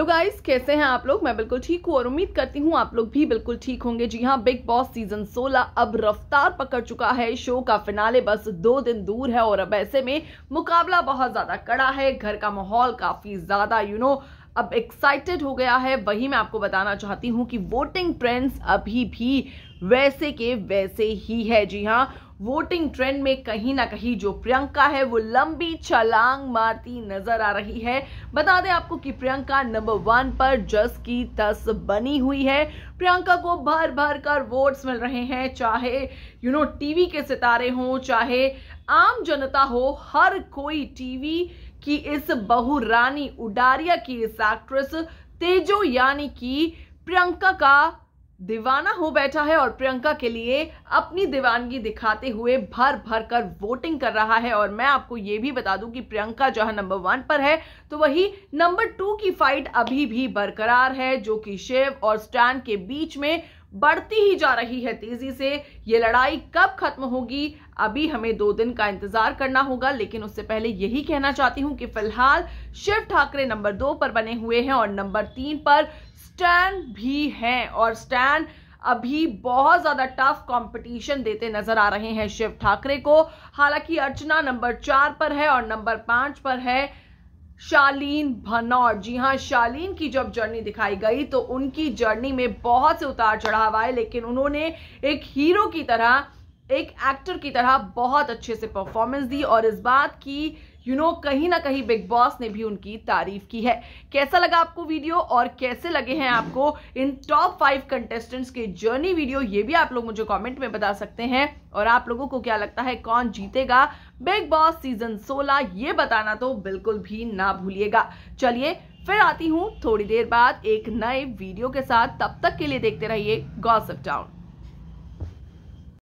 hello guys कैसे हैं आप लोग मैं बिल्कुल ठीक हूँ और उम्मीद करती हूँ आप लोग भी बिल्कुल ठीक होंगे जी हाँ बिग बॉस सीजन 16 अब रफ्तार पकड़ चुका है शो का फिनाले बस दो दिन दूर है और अब ऐसे में मुकाबला बहुत ज्यादा कड़ा है घर का माहौल काफी ज्यादा यू नो अब एक्साइटेड हो गया है वही मैं आपको बताना चाहती हूँ कि वोटिंग ट्रेंड्स अभी भी वैसे के वैसे ही है जी हाँ वोटिंग ट्रेंड में कहीं ना कहीं जो प्रियंका है वो लंबी छलांग मारती नजर आ रही है बता दें आपको कि प्रियंका नंबर वन पर जस की तस बनी हुई है प्रियंका को भर भर कर वोट्स मिल रहे हैं चाहे यू नो टीवी के सितारे हों चाहे आम जनता हो हर कोई टीवी कि इस बहु रानी उडारिया की इस एक्ट्रेस तेजो यानी कि प्रियंका का दीवाना हो बैठा है और प्रियंका के लिए अपनी दीवानगी दिखाते हुए भर भर कर वोटिंग कर रहा है और मैं आपको ये भी बता दूं कि प्रियंका जहां नंबर वन पर है तो वही नंबर टू की फाइट अभी भी बरकरार है जो कि शिव और स्टैन के बीच में बढ़ती ही जा रही है तेजी से ये लड़ाई कब खत्म होगी अभी हमें दो दिन का इंतजार करना होगा लेकिन उससे पहले यही कहना चाहती हूं कि फिलहाल शिव ठाकरे नंबर दो पर बने हुए हैं और नंबर तीन पर स्टैन भी हैं और स्टैन अभी बहुत ज्यादा टफ कंपटीशन देते नजर आ रहे हैं शिव ठाकरे को हालांकि अर्चना नंबर चार पर है और नंबर पांच पर है शालीन भनौर जी हाँ शालीन की जब जर्नी दिखाई गई तो उनकी जर्नी में बहुत से उतार चढ़ाव आए लेकिन उन्होंने एक हीरो की तरह एक एक्टर की तरह बहुत अच्छे से परफॉर्मेंस दी और इस बात की यू you नो know, कहीं ना कहीं बिग बॉस ने भी उनकी तारीफ की है कैसा लगा आपको वीडियो और कैसे लगे हैं आपको इन टॉप फाइव कंटेस्टेंट्स के जर्नी वीडियो ये भी आप लोग मुझे कमेंट में बता सकते हैं और आप लोगों को क्या लगता है कौन जीतेगा बिग बॉस सीजन 16 ये बताना तो बिल्कुल भी ना भूलिएगा चलिए फिर आती हूँ थोड़ी देर बाद एक नए वीडियो के साथ तब तक के लिए देखते रहिए गॉसअप टाउन